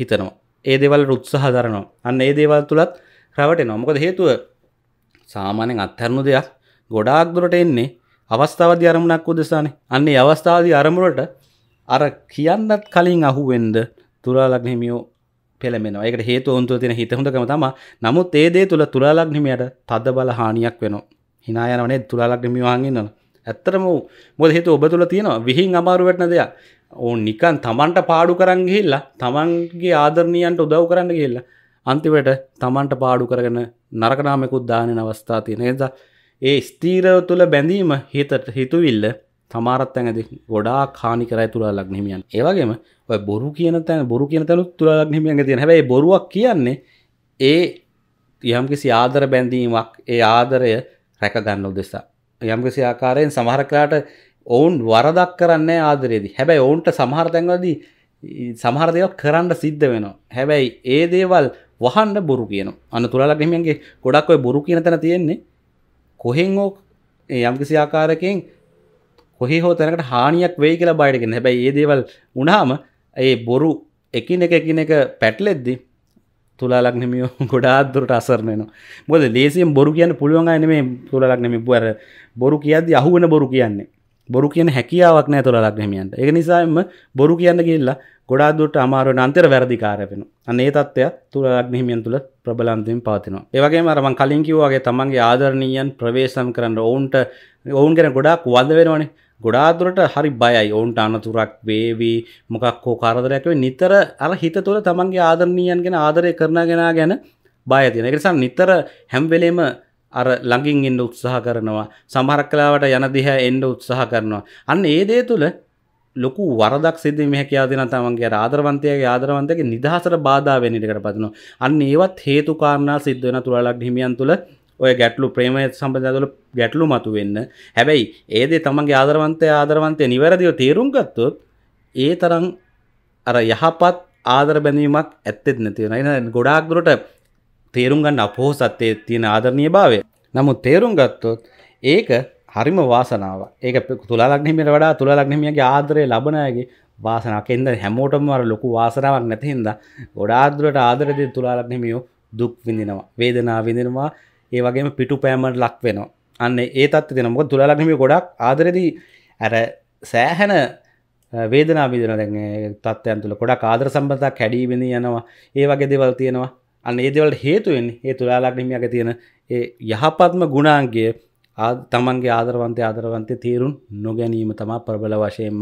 හිතනවා ඒ දෙවල් රුත්සහ දරනවා අන්න ඒ දේවල් තුළත් රැවට නොමකද හේතුව සාමානෙන් අත්හැරණු දෙයක් ගොඩාක් දුරට එන්නේ අවස්ථාවද අරමුණක් උදෙසානේ අන්නේ අවස්ථාවදී අරමුණට අර කියන්නත් කලින් අහුවෙන්ද තුලාලක්නහිමියෝ පෙළමෙනවා එකට හේතු ඔන්තුව තින හිතහොඳකම තම නමුත් ඒදේ තුළ තුළලක්නිමයට තද බල හානියක් වෙනවා හිනා යනවනේ තුළලක්නිමිවාන්ගන්නවා ඇත්තරම මොද හේතු ඔබ තුළ තියෙනවා විහින් අමාරුවටන දෙයක් ඕ නිකන් තමන්ට පාඩු කරන්න ගිහිල්ලා තමන්ගේ ආදරණීයන්ට උදව් කරන්න ගිහිල්ලා අන්තිමට තමන්ට පාඩු කරගෙන නරකනාමෙකුත් දානන අවස්ථා තියෙන එද ඒ ස්තීරව තුළ බැඳීම හිතට හිතුවිල්ල තමාරත් ඇඟද ගොඩා කානි කරයි තුළා ලක්නහිමියන් ඒවගේම ඔය බොරු කියන තැන බොරු කියන තැනු තුළා ලක්නහිමියන් තියෙන හැබයි බොරුවක් කියන්නේ ඒ යම්කිසි ආදර බැඳීමක් ඒ ආදරය රැකගන්න උදෙසා යම්කිසි ආකාරයෙන් සමහරකලාට ඔවුන් වරදක් කරන්න ආදරයේදී හැබැයි ඔවුන්ට සමහර තැන්වලදී සමහර දේවල් කරන්න සිද්ධ වෙනවා හැබැයි ඒ දේවල් වහන්න බොරු කියනවා අන්න තුලාලක් හිමියන්ගේ ගොඩක් ඔය බොරු කියන තැන තියෙන්නේ කොහෙන් ඕක යම්කිසි ආකාරකෙන් කොහි හෝ තැනකට හානියක් වෙයි කියලා බයිටගෙන හැබැයි ඒ දේවල් උනාම ඒ බොරු එකින එක එකින එක පැටලෙද්දි තුලාලක් නෙමියෝ (laughs) ගොඩාදුරට අසරණයනවා මොද ලේසියෙන් බොරු කියන්න පුළුවන් අය නෙමේ තුලාලක් නෙමෙයි බර බොරු කියද්දි අහුවෙන බොරු කියන්නේ බොරු කියන හැකියාවක් නෑ තුලාලක් නෙමියන්ට ඒක නිසාම බොරු කියන්න ගිහිල්ලා ගොඩාදුරට අමාරුවෙන අන්තර වැරදිකාර වෙනවා අන්න ඒ තත්ත්වයක් තුලාලක් නෙමියන් තුල ප්‍රබලන්තයෙන් පවතිනවා ඒ වගේම අර මං කලින් කිව්වා වගේ තමන්ගේ ආදරණීයන් ප්‍රවේශම් කරන්න ඔවුන්ට ඔවුන් ගැන ගොඩාක් වද වෙනවනේ ගොඩාදුරට හරි බයයි ඔවුන්ට අනතුරක් වේවී මොකක් හෝ කරදරයක් වේ නිතර අර හිත තුළ තමන්ගේ ආදරණීයන් ගැන ආදරය කරන ගෙනා ගැන බය තියෙන. ඒ නිසා නිතර හැම වෙලේම අර ළඟින් එන්න උත්සාහ කරනවා. සමහරක් කාලවට යන දිහා එන්න උත්සාහ කරනවා. අන්න ඒ දේ තුළ ලොකු වරදක් සිද්ධ වෙන්න හැකියාව දෙන තමන්ගේ ආදරවන්තයාගේ ආදරවන්තයාගේ නිදහසට බාධා වෙන ඉඩකට පදිනවා. අන්න ඒවත් හේතු කාරණා සිද්ධ වෙන තුලාලක් හිමියන් තුළ ඔය ගැටලු ප්‍රේමය සම්බඳධල ගැටලු මතු වෙන්න හැබැයි ඒදේ තමන්ගේ ආදරවන්තය ආදරවන්තය නිවැරදිව තේරුම් ගත්තොත් ඒ තරම් අර යහපත් ආදර බැඳීමක් ඇත්තෙත් නැතිවෙන එන ගොඩාක්දුරට තේරුම් ගන්න අපහෝසත්තේ තියෙන ආදරණය භාවය නමුත් තේරුම් ගත්තොත් ඒක හරිම වාසනාව ඒක තුළලක්නෙමට වඩා තුළලක්නෙමියගේ ආදරය ලබනයගේ වාසනකෙන්ද හැමෝටම අර ලොකු වාසනාවක් නැතිහින්ද ගොඩාදුරට ආදරදය තුළලක්නෙමියෝ දුක් විඳිනවා වේදනා විඳෙනවා ඒ වගේම පිටු පෑමට ලක් වෙනවා අන්න ඒ තත්ව දෙන මොක තුළලක්නම ගොඩක් ආදරදී ඇර සෑහැන වේදනා විදන දැ තත්වයන් තුළ ගොඩක් ආදර සම්බඳක් හැඩීවෙෙන යනවා ඒ වගේ දෙවල් තියෙනවා අන්න ඒදවලට හේතුවෙන් ඒ තුළලාක්නමියක තියෙන ඒ යහපත්ම ගුණාන්ගේ තමන්ගේ ආදරවන්තය ආදරවන්තය තේරුන් නොගැනීම තමා ප්‍රබල වශයෙන්ම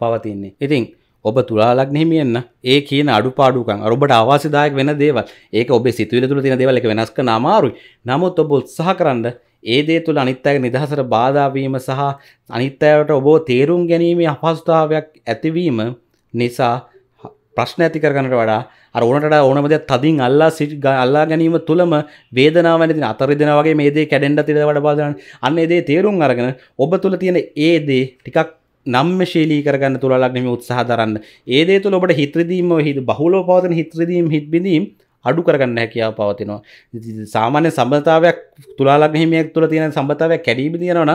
පවතින්නේ ඉතිං ඔබ තුලාලක් නහිමියන්න ඒ කියන අඩුපාඩුකන් ඔබට අවාසිදායක් වෙන දේවල් ඒක ඔබේ සිතුවිල තුළ තියෙන දේවල් එක වෙනස් කරන අමාරුයි නමුත් ඔබ උත්සාහ කරන්න ඒ දේ තුළ අනිත් අයගේ නිදහසට බාධා වීම සහ අනිත් අයට ඔබව තේරුම් ගැනීමේ අපහසුතාවයක් ඇතිවීම නිසා ප්‍රශ්න ඇති කරගන්නට වඩා අර ඕනට ඕනම දෙයක් තදින් අල්ලා සිට අල්ලා ගැනීම තුලම වේදනාව වෙන දින අතරිදෙනා වගේ මේ දේ කැඩෙන්න තියලා වඩා බාධා අන්න ඒ දේ තේරුම් අරගෙන ඔබ තුල තියෙන ඒ දේ ටිකක් නම්ම ශීලී කරගන්න තුළලක් නෙම උත්සාහ දරන්න ඒදේ තුළ ඔබට හිත්‍රදීම හිද බහුලෝ පවතන හිත්‍රදීම් හිත්බිඳීම් අඩු කරගන්න හැකියාව පවතිනවා සාමාන්‍ය සබතාවයක් තුළලක් හිමියක් තුළ තියෙන සබතාවයක් කැඩීම තියෙනවන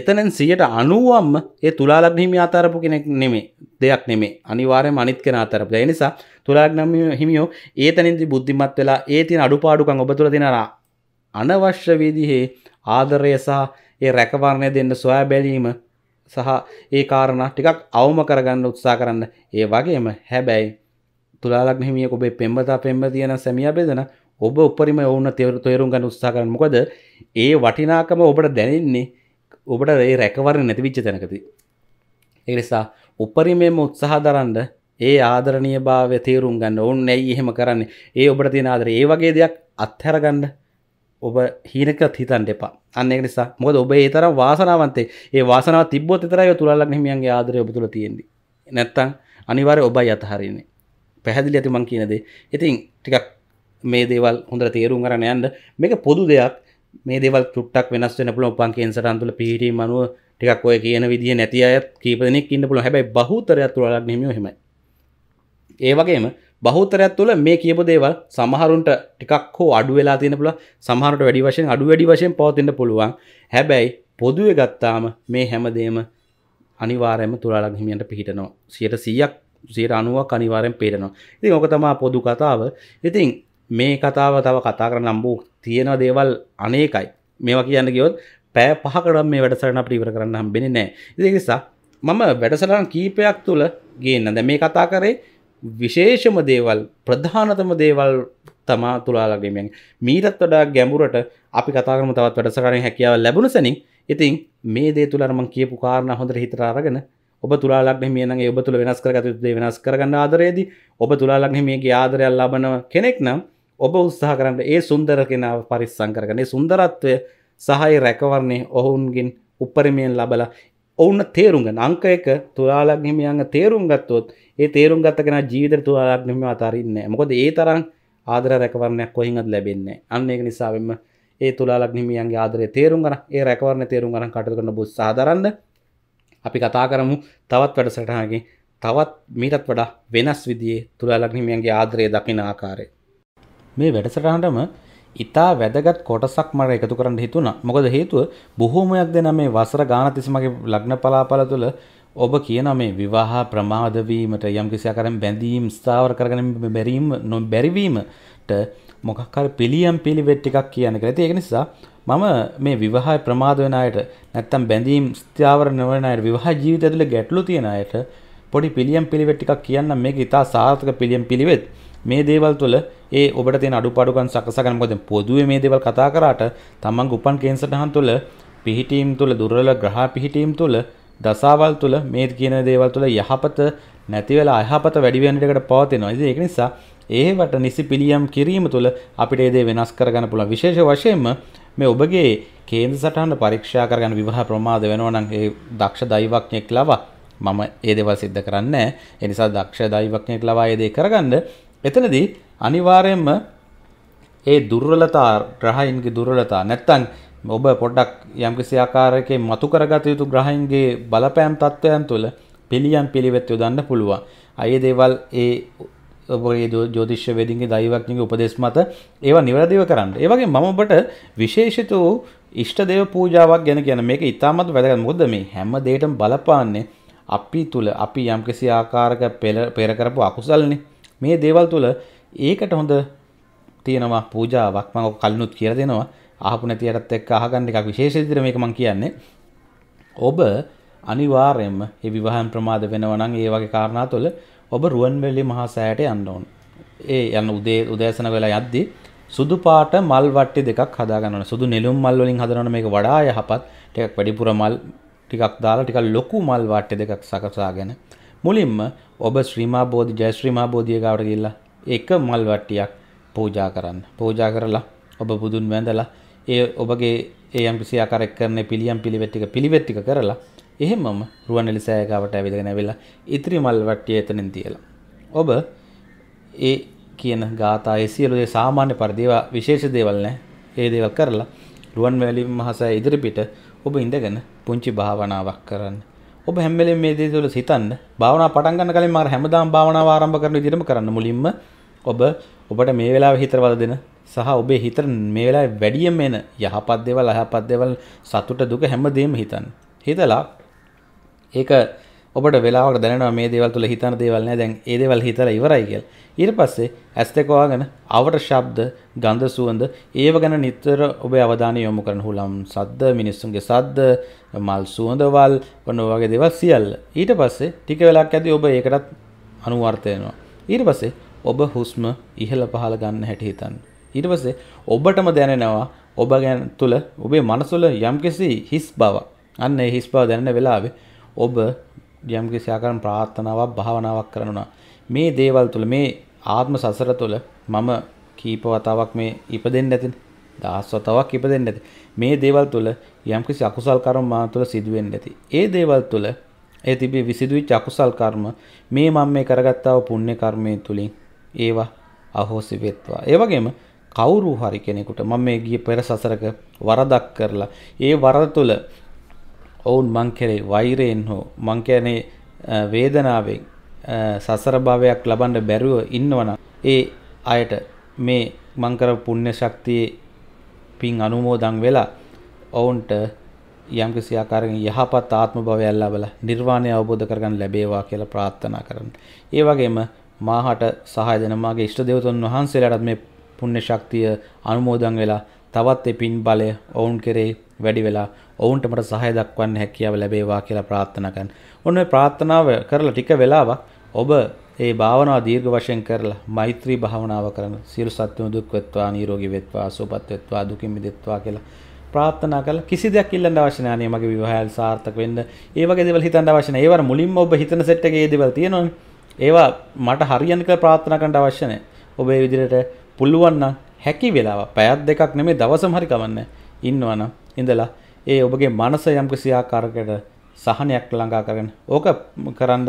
එතනෙන් සියට අනුවම් ඒ තුළලක් හිමි අතරපු කෙනෙක් නෙමේ දෙයක් නෙමේ අනිවාරය මනිත් කෙන අතරපු නිසා තුළක් නම හිමියෝ ඒතනින්දි බුද්ධිමත් වෙලා ඒ තින අඩුපාඩුකන් ඔබ තුළ තිෙනරා අනවශ්‍ය විදිහේ ආදරය සහ ඒ රැකවරණය දෙන්න සොයා බැලීම සහ ඒ කාරණා ටිකක් අවම කරගන්න උත්සා කරන්න ඒ වගේම හැබැයි තුලාලක් හිමිය ඔබේ පෙම්බතා පෙම්බ තියෙන සැමිය බෙදෙන ඔබ උපරිම ඔවුන්න තෙවරු තේරුම් ගන්න උත්සා කරන්න මොකද ඒ වටිනාකම ඔබට දැනෙන්නේ ඔබට ඒ රැකවරණ නැතිවිච්ච තැනකදී ඒ නිසා උපරිමයෙන්ම උත්සාහ දරන්න ඒ ආදරණීය භාවය තේරුම් ගන්න ඕන් නැයි එහෙම කරන්නේ ඒ ඔබට තියෙන ආදරේ ඒ වගේ දෙයක් අත්හැරගන්න ඔබ හීනකත් හිතන්න එපා අන්න ඒක නිසා මොකද ඔබ ඒ තරම් වාසනාවන්තේ ඒ වාසනාව තිබ්බොත් විතරයි ඔය තුලල්ලක් හිමියන්ගේ ආදරය ඔබ තුල තියෙන්නේ නැත්තම් අනිවාර්යයෙන් ඔබයි අතහරින්නේ පැහැදිලි ඇති මං කියන දේ ඉතින් ටිකක් මේ දේවල් හොඳට තේරුම් කරන්න යන්න මේක පොදු දෙයක් මේ දේවල් තුට්ටක් වෙනස් වෙන පුළුවන් උපන් කේන්සරන් තුල පිහිටීම අනුව ටිකක් ඔය කියන විදිහ නැති අයත් කීප දෙනෙක් ඉන්න පුළුවන් හැබැයි බහුතරයක් තුලලක් නෙමෙයි එහෙමයි ඒ වගේම බහුතරයක් තුළ මේ කියපු දේවල් සමහරුන්ට ටිකක් හෝ අඩු වෙලා තියෙන පුළුවන් සමහරට වැඩි වශයෙන් අඩු වැඩි වශයෙන් පවතින්න පුළුවන් හැබැයි පොදුවේ ගත්තාම මේ හැමදේම අනිවාර්යයෙන්ම තුලාලග හිමියන්ට පිහිටනවා 100ක් 90ක් අනිවාර්යෙන් පේනවා ඉතින් ඕක තමයි පොදු කතාව ඉතින් මේ කතාව තව කතා කරන්න හම්බු තියෙන දේවල් අනේකයි මේවා කියන්න ගියොත් පෑ පහකට මේ වැඩසටහන අපිට ඉවර කරන්න හම්බෙන්නේ නැහැ ඉතින් ඒ නිසා මම වැඩසටහන් කීපයක් තුල ගේන්න දැන් මේ කතා කරේ විශේෂම දේවල් ප්‍රධානතම දේවල් තමා තුලාලගමෙන් මීටත් වඩා ගැඹුරට අපි කතාරම තවත් වැඩසකරෙන් හැකියාව ලැබුණ සැනින් ඉතින් මේ දේ තුළරම කියපු කාරණ හොඳට හිතරාරගෙන ඔබ තුලාලක් මේනගේ ඔබ තුළ වෙනස් කරගතුදේ වෙනස් කරගන්න ආදරයේද ඔබ තුලාලක් මේගේ ආදරයක් ලබන කෙනෙක් නම් ඔබ උත්සාහ කරන්න ඒ සුන්දර කෙනාව පරිස්සං කරගනේ සුන්දරත්වය සහයි රැකවරණය ඔහුන්ගෙන් උපරිමයෙන් ලබලා ඔවුන්න තේරුග අංක එක තුලාලක් හිමියන්ග තේරුම් ගත්තොත් ඒ තේරුම් ගත්ත කෙන ජීවිතර තුවාදක්නම අතාරන්න මොකද ඒ තරම් ආදර රැකවරණයක් කොහින්ත් ලැබෙන්නේ අන්න ඒක නිසාවෙන්ම ඒ තුලාලක්නිමියන්ගේ ආදරය තේරුම් කර ඒ රැකවරණ තේරුම් කරන කටු කරන බුස් සාදරන්න අපි කතා කරමු තවත් වැඩසටහගේ තවත් මීටත් වඩා වෙනස් විදිේ තුලාලක්නිමියන්ගේ ආදරය දකින ආකාරය මේ වැඩසටහටම ඉතා වැදගත් කොටසක් මට එකතු කරන්න හිතුුණ මොකද හේතුව බොහෝමයක් දෙන මේ වසර ගානතිසිමගේ ලග්න පලාපල තුළ ඔබ කියන මේ විවාහ ප්‍රමාදවීමට යම් කිසියාකාරම් බැඳීම් ස්ථාවර කරගෙන බැරීම නො බැරිවීමට මොකක් හරි පිළියම් පිළිවෙත් ටිකක් කියන කියලා. ඒක නිසා මම මේ විවාහය ප්‍රමාද වෙන අයට නැත්තම් බැඳීම් ස්ථාවර නොවන අයට විවාහ ජීවිතය ඇතුළේ ගැටලු තියෙන අයට පොඩි පිළියම් පිළිවෙත් ටිකක් කියන්න මේක ඉතා සාර්ථක පිළියම් පිළිවෙත්. මේ දේවල් තුළ ඒ ඔබට තියෙන අඩුපාඩුකම් සකසගන්න මොකද පොදුවේ මේ දේවල් කතා කරාට තමන්ගේ උපන් කේන්සර් තහන් තුළ පිහිටීම් තුළ දුර්වල ග්‍රහ පිහිටීම් තුළ දසාවල් තුළ මේ කියන දේවල් තුළ යහපත නැති වෙලා අයහපත වැඩි වෙන එකකට පවතිනවා. ඉතින් ඒක නිසා ඒවට නිසි පිළියම් කිරීම තුළ අපිට ඒ දේ වෙනස් කරගන්න පුළුවන්. විශේෂ වශයෙන්ම මේ ඔබගේ කේන්ද්‍ර සටහන පරීක්ෂා කරගන්න විවාහ ප්‍රමාද වෙනවා නම් ඒ දක්ෂ දෛවඥෙක් ලවා මම ඒ දේවල් සිද්ධ කරන්නේ ඒ නිසා දක්ෂ දෛවඥෙක් ලවා ඒ දේ කරගන්න එතනදී අනිවාර්යයෙන්ම ඒ දුර්වලතා ග්‍රහයන්ගේ දුර්වලතා නැත්තම් ඔබ පොඩ්ඩක් යම්කිසි ආකාරයකේ මතු කරගත යුතු ග්‍රහයන්ගේ බලපෑම් තත්ත්වයන් තුළ පිළියම් පිළිවෙත් යොදන්න පුළුවන්. අයේ දේවල් ඒ ඔබගේ ජෝතිශ්‍ය වේදින්ගේ දෛවඥගේ උපදෙස් මත ඒවා නිවැරදිව කරන්න. ඒ වගේ මම ඔබට විශේෂිත වූ ඉෂ්ට දේව පූජාවක් ගැන කියන මේක ඉතාමත් වැදගත්. මොකද මේ හැම දෙයකටම බලපාන්නේ අපි තුල අපි යම්කිසි ආකාරක පෙර කරපු අකුසල්නේ. මේ දේවල් තුල ඒකට හොඳ තියෙනවා පූජාවක් මම කලිනුත් කියලා දෙනවා. ආහපු නැති අයටත් එක්ක අහගන්න එකක් විශේෂ විදිහට මේක මම කියන්නේ. ඔබ අනිවාර්යයෙන්ම මේ විවාහන් ප්‍රමාද වෙනවා නම් ඒ වගේ කාරණා තුළ ඔබ රුවන්වැලි මහා සෑයට යන්න ඕන. ඒ යන උදේ උදෑසන වෙලා යද්දී සුදු පාට මල් වට්ටි දෙකක් හදා ගන්න ඕන. සුදු නෙළුම් මල් වලින් හදනවනේ මේක වඩා යහපත්. ටිකක් වැඩිපුර මල් ටිකක් දාලා ටිකක් ලොකු මල් වට්ටි දෙකක් සකසාගෙන මුලින්ම ඔබ ශ්‍රීමා බෝධි ජයශ්‍රීමා බෝධිය ගාවට ගිහිල්ලා එක මල් වට්ටියක් පූජා කරන්න. පූජා කරලා ඔබ බුදුන් වැඳලා ඒ ඔබගේ ඒ යම්කිසි ආකාරයක් කරන පිළියම් පිළිවෙත් ටික පිළිවෙත් ටික කරලා එහෙමම රුවන්වැලි සෑයකාවට ඇවිදගෙන ඇවිල්ලා ඉතිරි මල් වට්ටිය එතනින් තියලා ඔබ ඒ කියන ගාථා ඒ සියලු දේ සාමාන්‍ය පරිදි ඒවා විශේෂ දේවල් නෑ ඒ දේවල් කරලා රුවන්වැලි මහසෑය ඉදිරිපිට ඔබ ඉඳගෙන පුංචි භාවනාවක් කරන්න ඔබ හැම වෙලේම මේ දේ තුළ සිතන්න භාවනා පටන් ගන්න කලින් මම හැමදාම භාවනාව ආරම්භ කරන විදිහටම කරන්න මුලින්ම ඔබ ඔබට මේ වෙලාවේ හිතවල දෙන සහ ඔබේ හිතර මේ වෙලා වැඩියම් එන යහපත් දේවල් අයහපත් දේවල් සතුට දුක හැමදේම හිතන්න. හිතලා ඒක ඔබට වෙලාවට දැනෙනවා මේ දේවල් තුල හිතන දේවල් නෑ දැන් ඒ දේවල් හිතලා ඉවරයි කියලා. ඊට පස්සේ ඇස් දෙක වහගෙන අවට ශබ්ද, ගඳ සුවඳ ඒව ගැන නිතර ඔබේ අවධානය යොමු කරන හුලම් සද්ද, මිනිස්සුන්ගේ සද්ද, මල් සුවඳවල් ඔන්න වගේ දේවල් සියල්ල. ඊට පස්සේ ටික වෙලාවක් ඇද්දී ඔබ ඒකටත් අනුවර්ත වෙනවා. ඊට පස්සේ ඔබ හුස්ම ඉහළ පහළ ගන්න හැටි හිතන්න. ඊට පස්සේ ඔබටම දැනෙනවා ඔබ ගැන තුල ඔබේ මනසුල යම්කිසි හිස් බව. අන්න ඒ හිස් බව දැනෙන වෙලාවේ ඔබ යම්කිසි ආකාරම් ප්‍රාර්ථනාවක් භාවනාවක් කරනවා. මේ දේවල් තුල මේ ආත්ම සසර තුල මම කීප වතාවක් මේ ඉපදෙන්න ඇතින් දහස් වතාවක් ඉපදෙන්න ඇති. මේ දේවල් තුල යම්කිසි අකුසල් කර්ම මා තුල සිදුවෙන්න ඇති. ඒ දේවල් තුල ඒ තිබේ විසිදුවිච්ච අකුසල් කර්ම මේ මම මේ කරගත්තා වූ පුණ්‍ය කර්මයේ තුලින් ඒවා අහෝසි වෙත්වා. ඒ වගේම කවුරු හරි කෙනෙකුට මම මේ ගිය පෙර සසරක වරදක් කරලා ඒ වරද තුළ ඔවුන් මං කෙරේ වෛරයෙන් හෝ මං කියන්නේ වේදනාවෙන් සසර භාවයක් ලබන්න බැරුව ඉන්නවනම් ඒ අයට මේ මං කරපු පුණ්‍ය ශක්තියේ පින් අනුමෝදන් වෙලා ඔවුන්ට යම්කිසි ආකාරයෙන් යහපත් ආත්ම භවයක් ලැබලා නිර්වාණය අවබෝධ කරගන්න ලැබේවා කියලා ප්‍රාර්ථනා කරනවා. ඒ වගේම මාහට සහාය දෙන මාගේ ඉෂ්ට දෙවතුන් වහන්සේලාටත් මේ පුණ්‍ය ශක්තිය අනුමෝදන් වෙලා තවත් ඒ පින් බලය ඔවුන් කෙරේ වැඩි වෙලා ඔවුන්ට මට සහාය දක්වන්න හැකියාව ලැබේවා කියලා ප්‍රාර්ථනා කරන. ඔන්න මේ ප්‍රාර්ථනාව කරලා ටික වෙලාවක් ඔබ ඒ භාවනාව දීර්ඝ වශයෙන් කරලා මෛත්‍රී භාවනාව කරන සියලු සත්ත්වයන් දුක් වෙත්වා නිරෝගී වෙත්වා සුවපත් වෙත්වා දුකින් මිදෙත්වා කියලා ප්‍රාර්ථනා කරලා කිසි දෙයක් ඉල්ලන්න අවශ්‍ය නැහැ නේ මගේ විවාහයල් සාර්ථක වෙන්න. ඒ වගේ දේවල් හිතන්න අවශ්‍ය නැහැ. ඒවර මුලින්ම ඔබ හිතන සෙට් එකේ ඒ දේවල් තියෙනවනේ. ඒවා මට හරියන්න කියලා ප්‍රාර්ථනා කරන්න අවශ්‍ය නැහැ. ඔබ ඒ විදිහට පුළුවන් නම් හැකි වෙලාව පැයක් දෙකක් නෙමේ දවසම හරි කවන්න ඉන්නවනම් ඉඳලා ඒ ඔබගේ මනස යම් කිසියාකාරකට සහනයක් ළඟා කරගෙන ඕක කරන්න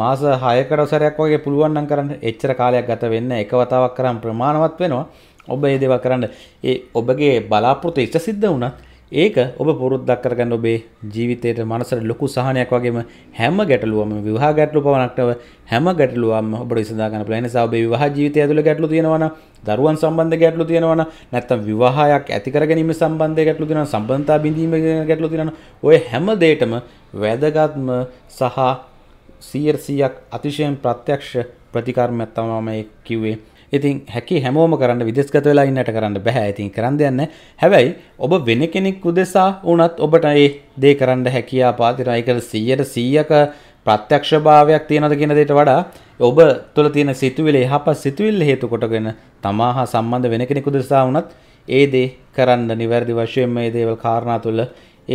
මාස 6කට සැරයක් වගේ පුළුවන් නම් කරන්න එච්චර කාලයක් ගත වෙන්න එක වතාවක් කරන් ප්‍රමාණවත් වෙනවා ඔබ මේ දේවල් කරන්න ඒ ඔබගේ බලාපොරොත්තු ඉෂ්ට සිද්ධ වුණත් ඒක ඔබ පුරුද්දක් කරගන්න ඔබේ ජීවිතයට මනසට ලොකු සහනයක් වගේම හැම ගැටලුවම විවාහ ගැටලු පවණක්ටව හැම ගැටලුවම ඔබට විසඳා ගන්න පුළුවන්. ඒ නිසා ඔබේ විවාහ ජීවිතය ඇතුළේ ගැටලු තියෙනවා නම්, දරුවන් සම්බන්ධ ගැටලු තියෙනවා නම්, නැත්නම් විවාහයක් ඇති කරගැනීම සම්බන්ධ ගැටලු තියෙනවා නම්, සම්බන්ධතා බිඳීම ගැටලු තියෙනවා නම්, ඔය හැම දෙයකම වැදගත්ම සහ 100%ක් අතිශයින් ප්‍රත්‍යක්ෂ ප්‍රතිකාරමක් තමයි කිව්වේ. ඉතින් හැකි හැමෝම කරන්න විදෙස්ගත වෙලා ඉන්නට කරන්න බැහැ ඉතින් කරන්න යන්න හැබැයි ඔබ වෙන කෙනෙක් උදෙසා වුණත් ඔබට ඒ දේ කරන්න හැකියා පාතිරයි කර සීයට සීයක ප්‍රත්‍යක්ෂභාවයක් තියෙනද කියන දෙයට වඩා ඔබ තුළ තියෙන සිතුවිලි යහපත් සිතුවිල්ල හේතු කොටගෙන තමා හා සම්බන්ධ වෙන කෙනෙකු දෙසා වුණත් ඒ දේ කරන්න නිවැරදි වශයෙන් මේ දේවල් කාරණා තුළ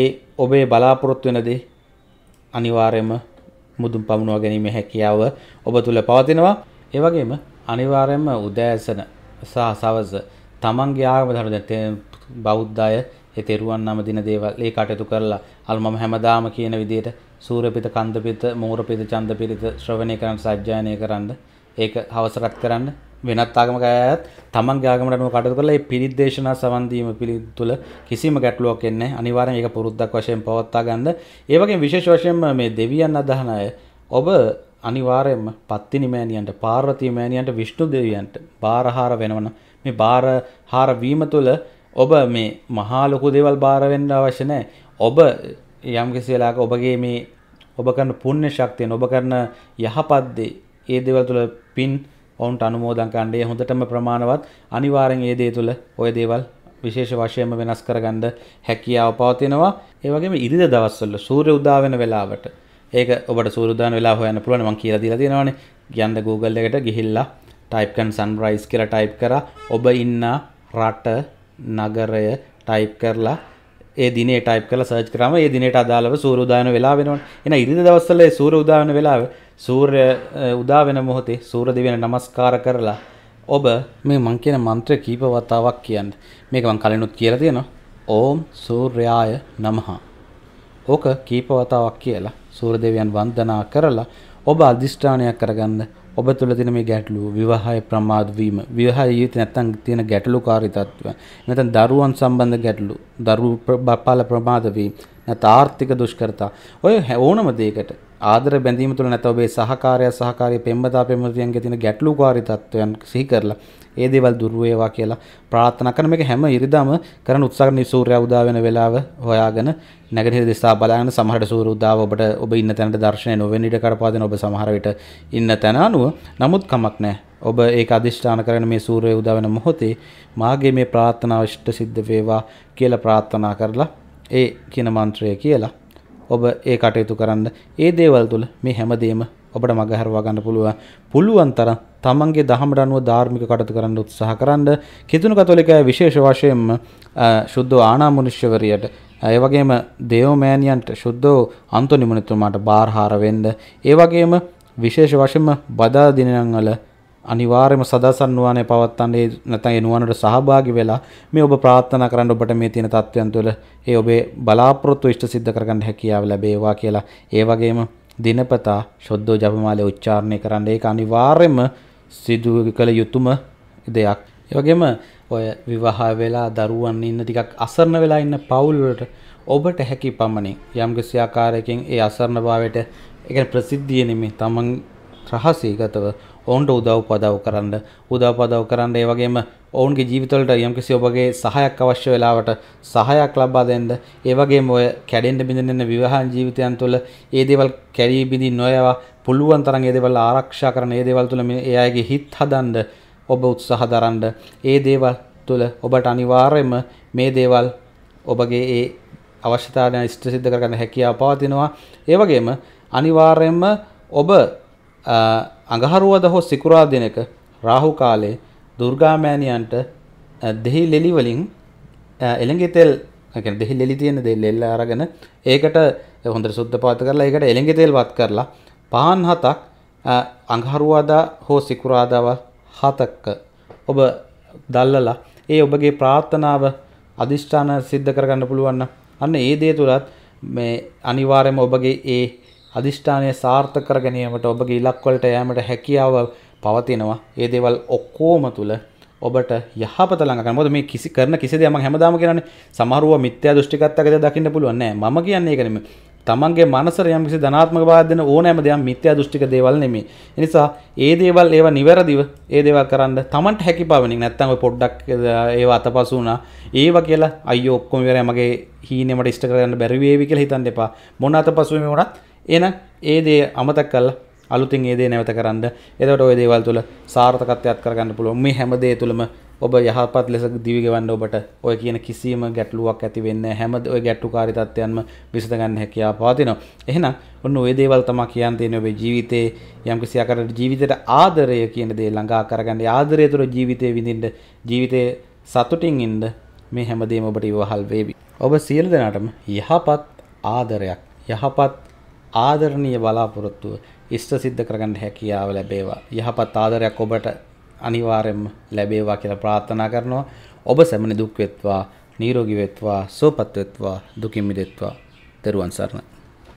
ඒ ඔබේ බලාපොරොත්තු වෙන දේ අනිවාර්යයෙන්ම මුදුන් පමුණවා ගැනීම හැකියාව ඔබ තුළ පවතිනවා ඒ වගේම අනිවාර්යයෙන්ම උදෑසන සහ සවස තමන්ගේ ආගම ධර්ම බෞද්ධ අය ඒ තෙරුවන් නම දින දේවල් ඒ කටයුතු කරලා අල් මම හැමදාම කියන විදිහට සූර්යපිත කන්දපිත මෝරපිත චන්දපිත ශ්‍රවණය කරන්න සජ්ජායනය කරන්න ඒක හවසරත් කරන්න වෙනත් ආගමක අයත් තමන්ගේ ආගමට අනුව කටයුතු කරලා ඒ පිරිත් දේශනා සවන් දීම පිළිතුල කිසිම ගැටලුවක් එන්නේ නැහැ අනිවාර්යෙන් ඒක පුරුද්දක් වශයෙන් පවත්වා ගන්න. ඒ වගේම විශේෂ වශයෙන් මේ දෙවියන් අදහන අය ඔබ අනිවාර්යයෙන්ම පත්තිනි මෑණියන්ට පාර්වතී මෑණියන්ට විෂ්ණු දෙවියන්ට බාරහාර වෙනවන මේ බාරහාර වීම තුළ ඔබ මේ මහා ලොකු දේවල් බාර වෙන්න අවශ්‍ය නැහැ. ඔබ යම් කිසි වෙලාවක ඔබගේ මේ ඔබ කරන පුණ්‍ය ශක්තියෙන් ඔබ කරන යහපත් දේ ඒ දේවල් තුළ පින් ඔවුන්ට අනුමෝදන් කරන්න. ඒ හොඳටම ප්‍රමාණවත් අනිවාර්යෙන් ඒ දේ තුළ ওই දේවල් විශේෂ වශයෙන්ම වෙනස් කරගන්න හැකියාව පවතිනවා. ඒ වගේම ඉරිදා දවස්වල සූර්ය උදා වෙන වෙලාවට ඒක ඔබට සූරදාන වෙලා හොයන්න පුළුවන් මං කියලා දීලා තියෙනවානේ යන්න Google එකට ගිහිල්ලා type කරන sunrise කියලා type කරා ඔබ ඉන්න රට නගරය type කරලා ඒ දිනේ ටයිප් කරලා සර්ච් කරාම ඒ දිනේට අදාළව සූර්ය උදායන වෙලාව වෙනවනේ. එහෙනම් ඉරිදා දවස්වල ඒ සූර්ය උදායන වෙලාව සූර්ය උදා වෙන මොහොතේ සූර්ය දෙවියන් නමස්කාර කරලා ඔබ මේ මං කියන මන්ත්‍රය කීප වතාවක් කියන්න. මේක මං කලිනුත් කියලා තියෙනවා. ඕම් සූර්යාය නමහ. ඕක කීප වතාවක් කියලා සූරදේවයන් වන්දනා කරලා ඔබ අධිෂ්ඨානයක් කරගන්න ඔබ තුළ තියෙන මේ ගැටලුව විවාහය ප්‍රමාද වීම විවාහය ජීවිතේ නැත්තම් තියෙන ගැටලුකාරී තත්ත්වයන් නැත්නම් දරුවන් සම්බන්ධ ගැටලු දරු බපාල ප්‍රමාද වීම නැත්නම් ආර්ථික දුෂ්කරතා ඔය ඕනම දෙයකට ආදර බැඳීම තුළ නැත්නම් ඔබේ සහකාරය සහකාරිය පෙම්වතා පෙම්වතියන්ගේ තියෙන ගැටලුකාරී තත්ත්වයන් සිහි කරලා ඒ දේවල් දුර වේවා කියලා ප්‍රාර්ථනා කරන මේක හැම ඉරිදාම කරන උත්සාහ කරන සූර්යයා උදා වෙන වෙලාව හොයාගෙන නැගෙනහිර දිසා බලන සමහර සූර්ය උදාව ඔබට ඔබ ඉන්න තැනට දර්ශනය නොවෙන ඉඩ කරපාදෙන ඔබ සමහර විට ඉන්න තැන අනුව නමුත් කමක් නැහැ ඔබ ඒක අධිෂ්ඨාන කරගෙන මේ සූර්යය උදා වෙන මොහොතේ මාගේ මේ ප්‍රාර්ථනාව ඉෂ්ට සිද්ධ වේවා කියලා ප්‍රාර්ථනා කරලා ඒ කියන මන්ත්‍රය කියලා ඔබ ඒ කටයුතු කරන්න ඒ දේවල් තුළ මේ හැමදේම ඔබට මගහරවා ගන්න පුළුවන් පුළුවන් තරම් තමන්ගේ දහමට අනුව ධාර්මික කටයුතු කරන්න උත්සාහ කරන්න කිතුණු කතෝලිකය විශේෂ වශයෙන්ම සුද්ධෝ ආනාමුනිශ්‍යවරියට ඒ වගේම දේවමෑනියන්ට සුද්ධෝ අන්තොනි මුනිතුමාට බාරහාර වෙන්න ඒ වගේම විශේෂ වශයෙන්ම බදා දිනයන් වල අනිවාර්යයෙන්ම සදාසන් නුවණේ පවත්තන්නේ නැත්නම් ඒ නුවණට සහභාගී වෙලා මේ ඔබ ප්‍රාර්ථනා කරන්න ඔබට මේ තියෙන තත්වයන් තුළ ඒ ඔබේ බලාපොරොත්තු ඉෂ්ට සිද්ධ කරගන්න හැකියාව ලැබේවා කියලා ඒ වගේම දිනපතා ශොද්දෝ ජපමාලේ උච්චාරණය කරන්න ඒක අනිවාර්යයෙන්ම සිදු කළ යුතුම දෙයක්. ඒවගේම ඔය විවාහ වෙලා දරුවන් ඉන්න ටිකක් අසරණ වෙලා ඉන්න පවුල්වලට ඔබට හැකි පමණින් යම් කිසි ආකාරයකින් ඒ අසරණභාවයට ඒ කියන්නේ ප්‍රසිද්ධිය නෙමෙයි තමන් රහසීගතව ඔවුන්ට උදව් පදව් කරන්න උදව් පදව් කරන්න ඒ වගේම ඔවුන්ගේ ජීවිතවලට යම්කිසි ඔබගේ සහයක් අවශ්‍ය වෙලාවට සහයක් ලබා දෙන්න ඒ වගේම ඔය කැඩෙන්න බිඳෙන්න විවාහන් ජීවිතයන් තුළ ඒ දේවල් කැඩී බිඳී නොයවා පුළුවන් තරම් ඒ දේවල් ආරක්ෂා කරන ඒ දේවල් තුළ මේ ඒ අයගේ හිත් හදන්න ඔබ උත්සාහ දරන්න ඒ දේවල් තුළ ඔබට අනිවාර්යයෙන්ම මේ දේවල් ඔබගේ ඒ අවශ්‍යතාවයන් ඉෂ්ට සිද්ධ කරගන්න හැකියාව පවතිනවා ඒ වගේම අනිවාර්යයෙන්ම ඔබ අඟහරුවද හෝ සිකුරා දිනක රාහු කාලේ දුර්ගාමෑණියන්ට දෙහි ලෙලි වලින් එළඟි තෙල් يعني දෙහි ලෙලි තියෙන දෙහි ලෙල්ල අරගෙන ඒකට හොඳට සුද්ධ පාත් කරලා ඒකට එළඟි තෙල් වත් කරලා පහන් හතක් අඟහරුවාදා හෝ සිකුරාදාව හතක්ක ඔබ දල්ලලා ඒ ඔබගේ ප්‍රාර්ථනාව අදිෂ්ඨාන සිද්ධ කරගන්න පුළුවන් අන්න ඒ දේ තුලත් මේ අනිවාර්යයෙන්ම ඔබගේ ඒ අදිෂ්ඨානය සාර්ථක කර ගැනීමට ඔබගේ ඉලක්කවලට යෑමට හැකියාව පවතිනවා. ඒ දේවල් ඔක්කොම තුල ඔබට යහපත ළඟ කරන්න. මොකද මේ කිසි කරන කිසි දෙයක් මම හැමදාම කියන්නේ සමහරව මිත්‍යා දෘෂ්ටිකත්වයකද දකින්න පුළුවන් නෑ. මම කියන්නේ ඒක නෙමෙයි. තමන්ගේ මනසට යම් කිසි ධනාත්මක බවක් දෙන ඕනෑම දෙයක් මිත්‍යා දෘෂ්ටික දේවල් නෙමෙයි. ඒ නිසා ඒ දේවල් ඒවා නිවැරදිව ඒ දේවල් කරන්න තමන්ට හැකි පවණින් නැත්තම් ඔය පොඩ්ඩක් ඒවා අතපසු වුණා. ඒවා කියලා අයියෝ ඔක්කොම ඉවරයි මගේ හීනේ මට ඉෂ්ට කරගන්න බැරි වේවි කියලා හිතන්න එපා. මොන අතපසු වෙමේ වුණත් එන ඒ දේ අමතක් කල්ලා අලුතින් ඒ දේ නැවත කරන්න එතකොට ওই දේවල් තුල සාර්ථකත්වයක් කරගන්න පුළුවන් මේ හැම දේ තුලම ඔබ යහපත් ලෙස දිවි ගෙවන්න ඔබට ඔය කියන කිසියම් ගැටලුවක් ඇති වෙන්නේ නැහැ හැම ඔය ගැටුකාරී තත්ත්වයන්ම විසඳ ගන්න හැකියාව පවතිනවා එහෙනම් ඔන්න ওই දේවල් තමයි කියන්න තියෙන්නේ ඔබේ ජීවිතේ යම්කිසි ආකාරයකට ජීවිතයට ආදරය කියන දේ ළඟා කරගන්න ආදරය තුළ ජීවිතේ විඳින්න ජීවිතේ සතුටින් ඉන්න මේ හැමදේම ඔබට ඉවහල් වේවි ඔබ සියලු දෙනාටම යහපත් ආදරයක් යහපත් ආදරණීය බලාපොරොත්තුව ඉෂ්ට සිද්ධ කරගන්න හැකියාව ලැබේවා. යහපත් ආදරයක් ඔබට අනිවාර්යෙන්ම ලැබේවා කියලා ප්‍රාර්ථනා කරනවා. ඔබ සැමනි දුක් වෙත්වා, නිරෝගී වෙත්වා, සුවපත් වෙත්වා, දුකින් මිදෙත්වා. දරුවන් සරණයි.